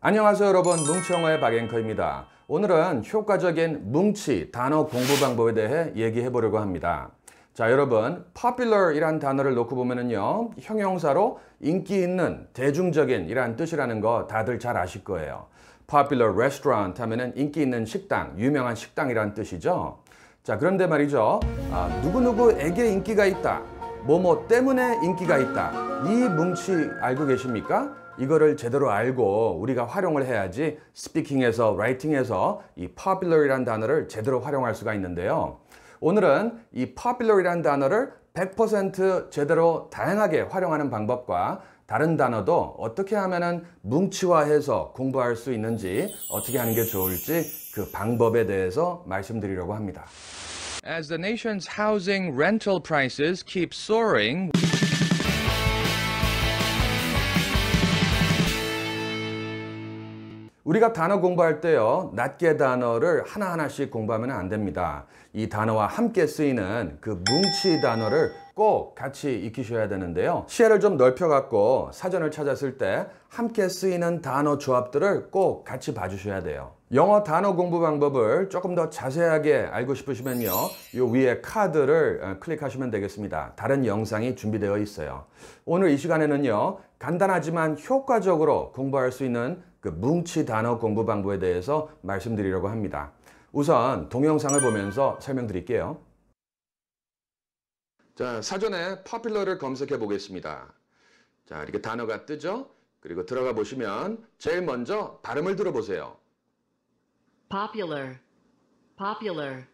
안녕하세요 여러분 뭉치영어의 박앵커입니다. 오늘은 효과적인 뭉치 단어 공부 방법에 대해 얘기해 보려고 합니다. 자 여러분 popular 이란 단어를 놓고 보면은요 형용사로 인기 있는 대중적인 이란 뜻이라는 거 다들 잘 아실 거예요. popular restaurant 하면은 인기 있는 식당, 유명한 식당이란 뜻이죠. 자 그런데 말이죠 아, 누구누구에게 인기가 있다 뭐뭐 때문에 인기가 있다 이 뭉치 알고 계십니까? 이거를 제대로 알고 우리가 활용을 해야지 스피킹에서 라이팅에서 이 p o p u l a r 이란 단어를 제대로 활용할 수가 있는데요. 오늘은 이 p o p u l a r 이란 단어를 100% 제대로 다양하게 활용하는 방법과 다른 단어도 어떻게 하면은 뭉치화해서 공부할 수 있는지 어떻게 하는 게 좋을지 그 방법에 대해서 말씀드리려고 합니다. As the nation's housing rental prices keep soaring 우리가 단어 공부할 때요 낱개 단어를 하나하나씩 공부하면 안 됩니다 이 단어와 함께 쓰이는 그 뭉치 단어를 꼭 같이 익히셔야 되는데요 시야를 좀 넓혀 갖고 사전을 찾았을 때 함께 쓰이는 단어 조합들을 꼭 같이 봐주셔야 돼요 영어 단어 공부 방법을 조금 더 자세하게 알고 싶으시면요 이 위에 카드를 어, 클릭하시면 되겠습니다 다른 영상이 준비되어 있어요 오늘 이 시간에는요 간단하지만 효과적으로 공부할 수 있는 그 뭉치 단어 공부 방법에 대해서 말씀드리려고 합니다. 우선 동영상을 보면서 설명드릴게요. 자, 사전에 popular를 검색해 보겠습니다. 자, 이렇게 단어가 뜨죠? 그리고 들어가 보시면 제일 먼저 발음을 들어보세요. popular, popular.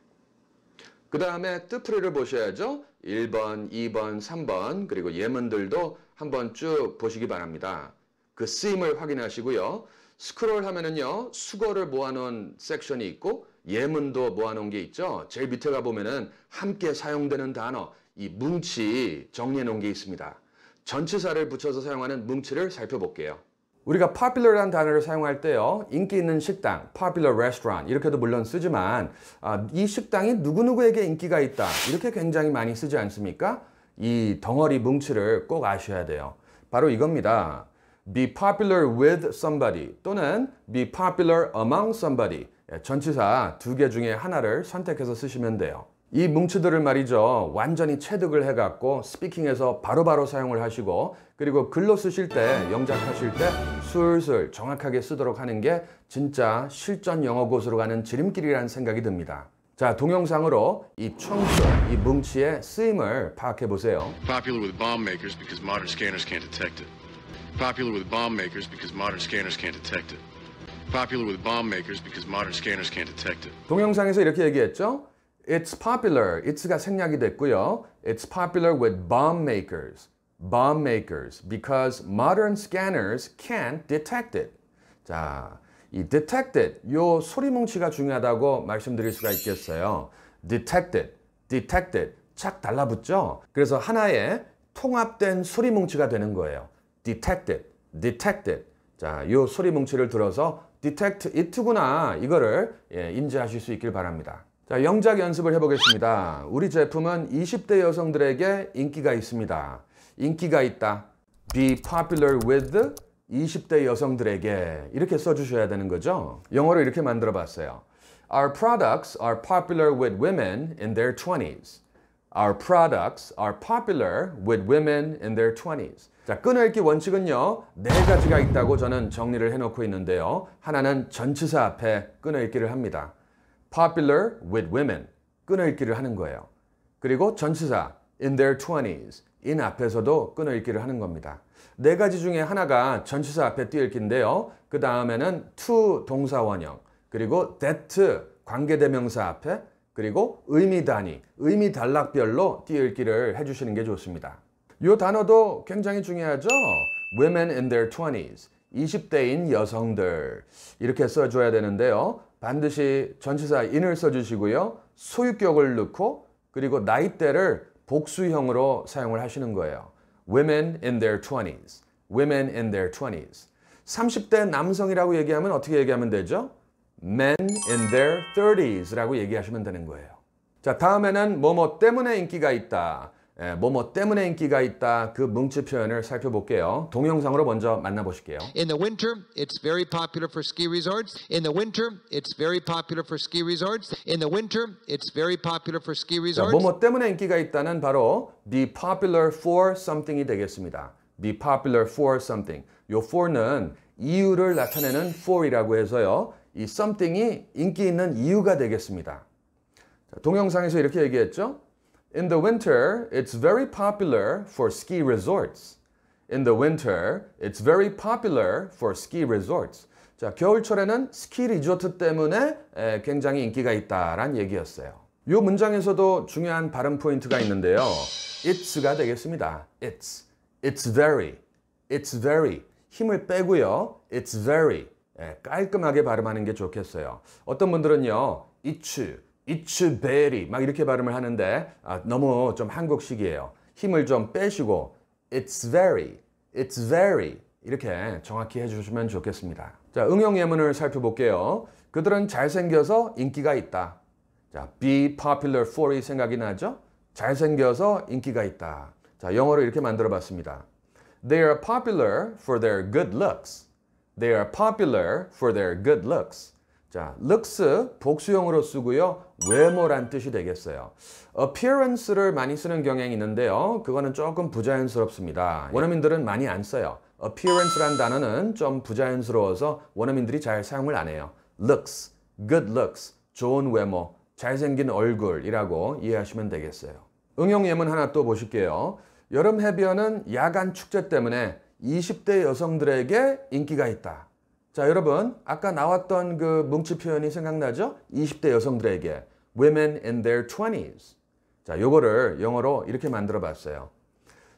그 다음에 뜻풀이를 보셔야죠. 1번, 2번, 3번 그리고 예문들도 한번 쭉 보시기 바랍니다. 그 쓰임을 확인하시고요. 스크롤 하면은요, 수거를 모아놓은 섹션이 있고, 예문도 모아놓은 게 있죠. 제일 밑에 가보면은 함께 사용되는 단어, 이 뭉치 정리해놓은 게 있습니다. 전치사를 붙여서 사용하는 뭉치를 살펴볼게요. 우리가 popular란 단어를 사용할 때요 인기 있는 식당, popular restaurant 이렇게도 물론 쓰지만 아, 이 식당이 누구누구에게 인기가 있다 이렇게 굉장히 많이 쓰지 않습니까? 이 덩어리 뭉치를 꼭 아셔야 돼요 바로 이겁니다 be popular with somebody 또는 be popular among somebody 예, 전치사 두 개 중에 하나를 선택해서 쓰시면 돼요. 이 뭉치들을 말이죠. 완전히 체득을 해갖고 스피킹에서 바로바로 사용을 하시고 그리고 글로 쓰실 때, 영작하실 때 술술 정확하게 쓰도록 하는 게 진짜 실전 영어 곳으로 가는 지름길이라는 생각이 듭니다. 자, 동영상으로 이 청소, 이 뭉치의 쓰임을 파악해 보세요. Popular with bomb makers because modern scanners can't detect it. Popular with bomb makers because modern scanners can't detect it. Popular with bomb makers because modern scanners can't detect it. 동영상에서 이렇게 얘기했죠? It's popular. It's"가 생략이 됐고요. It's popular with bomb makers. Bomb makers because modern scanners can't detect it. 자, 이 detected 요 소리 뭉치가 중요하다고 말씀드릴 수가 있겠어요. detected, detected 착 달라붙죠. 그래서 하나의 통합된 소리 뭉치가 되는 거예요. detected, detected. 자, 요 소리 뭉치를 들어서 detect it구나 이거를 예, 인지하실 수 있길 바랍니다. 자, 영작 연습을 해보겠습니다. 우리 제품은 20대 여성들에게 인기가 있습니다. 인기가 있다. be popular with 20대 여성들에게 이렇게 써주셔야 되는 거죠. 영어로 이렇게 만들어 봤어요. Our products are popular with women in their 20s. Our products are popular with women in their 20s. 자, 끊어읽기 원칙은요. 네 가지가 있다고 저는 정리를 해놓고 있는데요. 하나는 전치사 앞에 끊어읽기를 합니다. popular with women. 끊어읽기를 하는 거예요. 그리고 전치사 in their 20s. in 앞에서도 끊어읽기를 하는 겁니다. 네 가지 중에 하나가 전치사 앞에 띄어읽기인데요. 그 다음에는 to 동사 원형, 그리고 that 관계대명사 앞에, 그리고 의미 단위, 의미 단락별로 띄어읽기를 해주시는 게 좋습니다. 이 단어도 굉장히 중요하죠. Women in their 20s. 20대인 여성들 이렇게 써줘야 되는데요. 반드시 전치사 in을 써주시고요. 소유격을 넣고 그리고 나이대를 복수형으로 사용을 하시는 거예요. Women in their 20s. Women in their 20s. 30대 남성이라고 얘기하면 어떻게 얘기하면 되죠? Men in their 30s 라고 얘기하시면 되는 거예요. 자, 다음에는 뭐뭐 때문에 인기가 있다. 뭐뭐 때문에 인기가 있다 그 뭉치 표현을 살펴볼게요. 동영상으로 먼저 만나보실게요. In the winter, it's very popular for ski resorts. In the winter, it's very popular for ski resorts. In the winter, it's very popular for ski resorts. 뭐뭐 때문에 인기가 있다는 바로 be popular for something이 되겠습니다. be popular for something. 요 for는 이유를 나타내는 for이라고 해서요. 이 something이 인기 있는 이유가 되겠습니다. 동영상에서 이렇게 얘기했죠. In the winter, it's very popular for ski resorts. In the winter, it's very popular for ski resorts. 자, 겨울철에는 스키 리조트 때문에 에, 굉장히 인기가 있다란 얘기였어요. 이 문장에서도 중요한 발음 포인트가 있는데요. it's가 되겠습니다. it's, it's very, it's very. 힘을 빼고요. it's very. 에, 깔끔하게 발음하는 게 좋겠어요. 어떤 분들은요. it's, it's very 막 이렇게 발음을 하는데 아, 너무 좀 한국식이에요. 힘을 좀 빼시고 it's very, it's very 이렇게 정확히 해주시면 좋겠습니다. 자, 응용 예문을 살펴볼게요. 그들은 잘생겨서 인기가 있다. 자, be popular for이 생각이 나죠? 잘생겨서 인기가 있다. 자, 영어로 이렇게 만들어 봤습니다. They are popular for their good looks. They are popular for their good looks. 자, looks 복수형으로 쓰고요. 외모란 뜻이 되겠어요. appearance를 많이 쓰는 경향이 있는데요. 그거는 조금 부자연스럽습니다. 원어민들은 많이 안 써요. appearance란 단어는 좀 부자연스러워서 원어민들이 잘 사용을 안 해요. looks, good looks, 좋은 외모, 잘생긴 얼굴이라고 이해하시면 되겠어요. 응용 예문 하나 또 보실게요. 여름 해변은 야간 축제 때문에 20대 여성들에게 인기가 있다. 자, 여러분, 아까 나왔던 그 뭉치 표현이 생각나죠? 20대 여성들에게 women in their 20s. 자, 요거를 영어로 이렇게 만들어 봤어요.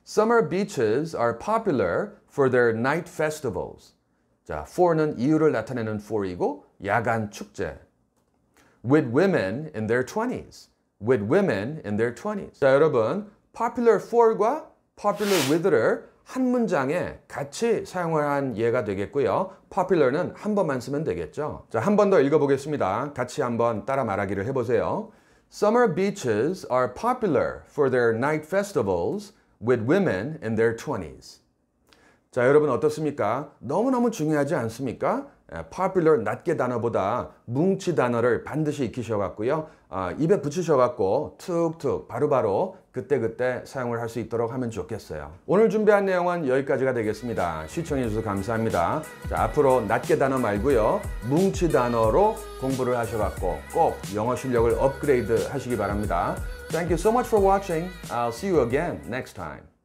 Summer beaches are popular for their night festivals. 자, for는 이유를 나타내는 for이고 야간 축제. With women in their 20s. With women in their 20s. 자, 여러분, popular for과 popular with를 한 문장에 같이 사용을 한 예가 되겠고요. popular는 한 번만 쓰면 되겠죠. 자, 한 번 더 읽어보겠습니다. 같이 한번 따라 말하기를 해보세요. Summer beaches are popular for their night festivals with women in their 20s. 자, 여러분 어떻습니까? 너무너무 중요하지 않습니까? popular 낫게 단어보다 뭉치 단어를 반드시 익히셔갖고요. 아, 입에 붙이셔갖고 툭툭 바로바로 그때그때 사용을 할 수 있도록 하면 좋겠어요. 오늘 준비한 내용은 여기까지가 되겠습니다. 시청해주셔서 감사합니다. 자, 앞으로 낱개 단어 말고요. 뭉치 단어로 공부를 하셔갖고 꼭 영어 실력을 업그레이드 하시기 바랍니다. Thank you so much for watching. I'll see you again next time.